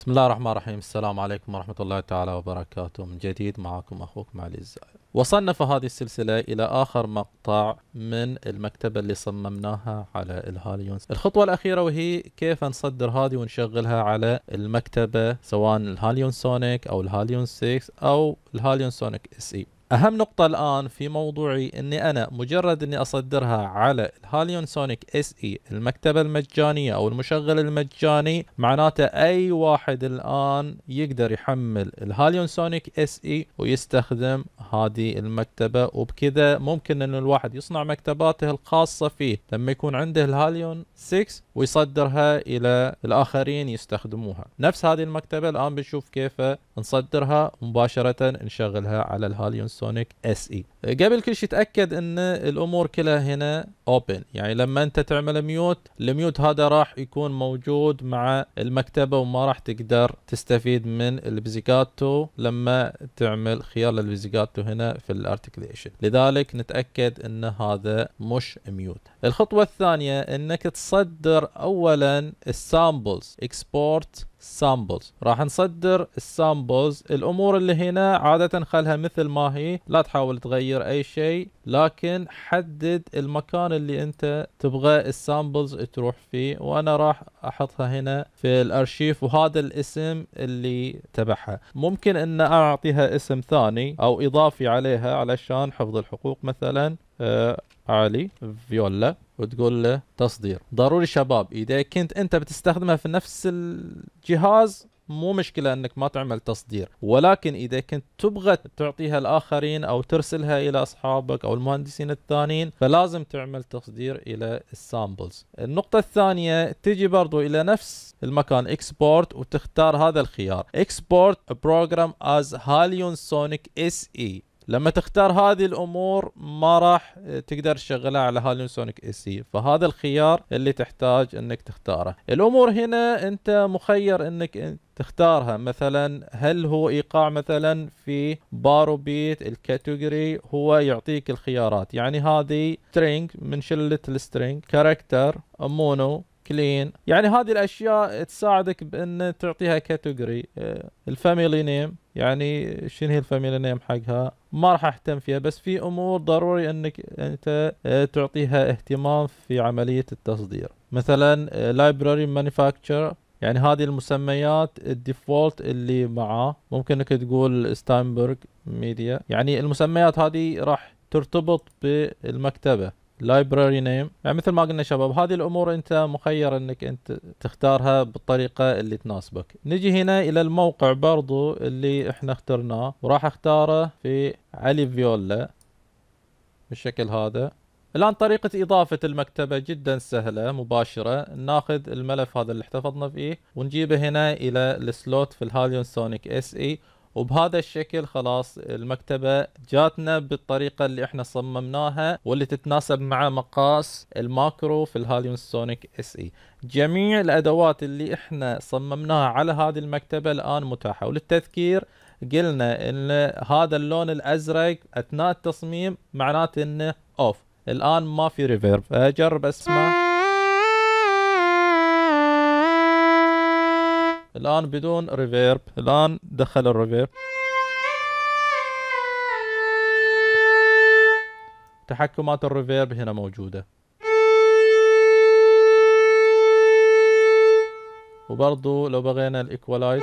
بسم الله الرحمن الرحيم السلام عليكم ورحمة الله تعالى وبركاته من جديد معكم أخوكم علي الزايد وصلنا في هذه السلسلة إلى آخر مقطع من المكتبة اللي صممناها على الهاليونز الخطوة الأخيرة وهي كيف نصدر هذه ونشغلها على المكتبة سواء الهاليون سونيك أو الهاليون 6 أو الهاليون سونيك اس اي اهم نقطة الان في موضوعي اني انا مجرد اني اصدرها على الهاليون سونيك اس اي المكتبة المجانية او المشغل المجاني معناته اي واحد الان يقدر يحمل الهاليون سونيك اس اي ويستخدم هذه المكتبة وبكذا ممكن ان الواحد يصنع مكتباته الخاصة فيه لما يكون عنده الهاليون 6 ويصدرها الى الاخرين يستخدموها نفس هذه المكتبه الان بنشوف كيف نصدرها مباشره نشغلها على الهاليون سونيك اس اي قبل كل شيء تاكد ان الامور كلها هنا اوبن يعني لما انت تعمل ميوت الميوت هذا راح يكون موجود مع المكتبه وما راح تقدر تستفيد من البزيكاتو لما تعمل خيار للبزيكاتو هنا في الارتكليشن لذلك نتاكد ان هذا مش ميوت الخطوه الثانيه انك تصدر اولا السامبلز اكسبورت سامبلز راح نصدر السامبلز الامور اللي هنا عاده خلها مثل ما هي لا تحاول تغير اي شيء لكن حدد المكان اللي انت تبغى السامبلز تروح فيه وانا راح احطها هنا في الارشيف وهذا الاسم اللي تبعها ممكن ان اعطيها اسم ثاني او اضافي عليها علشان حفظ الحقوق مثلا آه علي فيولا وتقول له تصدير ضروري شباب اذا كنت انت بتستخدمها في نفس الجهاز مو مشكله انك ما تعمل تصدير ولكن اذا كنت تبغى تعطيها الاخرين او ترسلها الى اصحابك او المهندسين الثانيين فلازم تعمل تصدير الى السامبلز النقطه الثانيه تجي برضو الى نفس المكان اكسبورت وتختار هذا الخيار اكسبورت بروجرام از هاليون سونيك اس اي لما تختار هذه الامور ما راح تقدر تشغلها على هالون سونيك اي سي فهذا الخيار اللي تحتاج انك تختاره الامور هنا انت مخير انك تختارها مثلا هل هو ايقاع مثلا في بارو بيت الكاتيجوري هو يعطيك الخيارات يعني هذه سترينج من شله السترينج كاركتر مونو كلين يعني هذه الاشياء تساعدك بان تعطيها كاتيجوري الفاميلي نيم يعني شنو هي الفاميلي نيم حقها ما راح اهتم فيها بس في امور ضروري انك انت آه، تعطيها اهتمام في عمليه التصدير مثلا لايبراري آه، مانيفاكتشر يعني هذه المسميات الديفولت اللي معاه ممكن انك تقول ستاينبرغ ميديا يعني المسميات هذه راح ترتبط بالمكتبه library name يعني مثل ما قلنا شباب هذه الامور انت مخير انك انت تختارها بالطريقه اللي تناسبك نجي هنا الى الموقع برضو اللي احنا اخترناه وراح اختاره في علي فيولا بالشكل هذا الان طريقة اضافة المكتبة جدا سهلة مباشرة ناخذ الملف هذا اللي احتفظنا فيه ونجيبه هنا الى السلوت في الهاليون سونيك اس اي e. وبهذا الشكل خلاص المكتبة جاتنا بالطريقة اللي احنا صممناها واللي تتناسب مع مقاس الماكرو في الهاليون سونيك اس اي e. جميع الادوات اللي احنا صممناها على هذه المكتبة الان متاحة وللتذكير قلنا ان هذا اللون الازرق اثناء التصميم معناته انه اوف الان ما في ريفيرب اجرب اسمع الآن بدون ريفيرب الآن دخل الريفيرب تحكمات الريفيرب هنا موجودة وبرضو لو بغينا الايكوالايز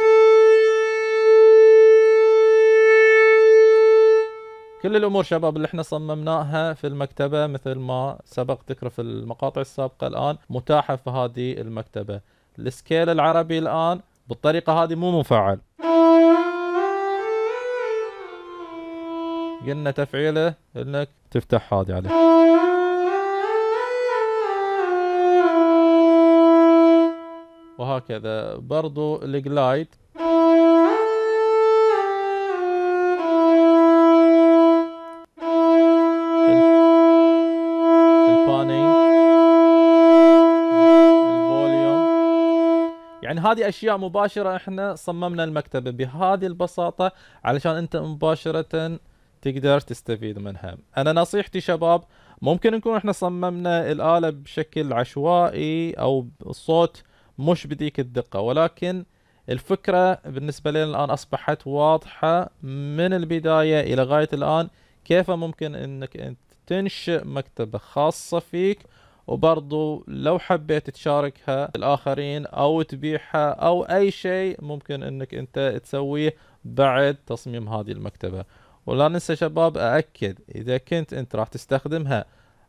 كل الامور شباب اللي احنا صممناها في المكتبه مثل ما سبق ذكر في المقاطع السابقه الان متاحه في هذه المكتبه السكيل العربي الان بالطريقة هذه مو مفعل قلنا تفعيله انك تفتح هذه عليه وهكذا برضو الجلايد يعني هذه اشياء مباشره احنا صممنا المكتبه بهذه البساطه علشان انت مباشره تقدر تستفيد منها انا نصيحتي شباب ممكن نكون احنا صممنا الاله بشكل عشوائي او الصوت مش بديك الدقه ولكن الفكره بالنسبه لنا الان اصبحت واضحه من البدايه الى غايه الان كيف ممكن انك انت تنشئ مكتبه خاصه فيك وبرضو لو حبيت تشاركها الآخرين أو تبيعها أو أي شيء ممكن أنك أنت تسويه بعد تصميم هذه المكتبة ولا ننسى شباب أأكد إذا كنت أنت راح تستخدمها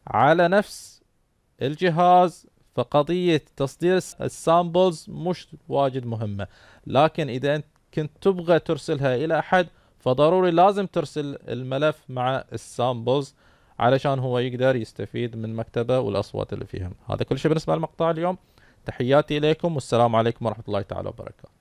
على نفس الجهاز فقضية تصدير السامبلز مش واجد مهمة لكن إذا أنت كنت تبغى ترسلها إلى أحد فضروري لازم ترسل الملف مع السامبلز علشان هو يقدر يستفيد من مكتبه والاصوات اللي فيهم هذا كل شيء بالنسبه للمقطع اليوم تحياتي اليكم والسلام عليكم ورحمه الله تعالى وبركاته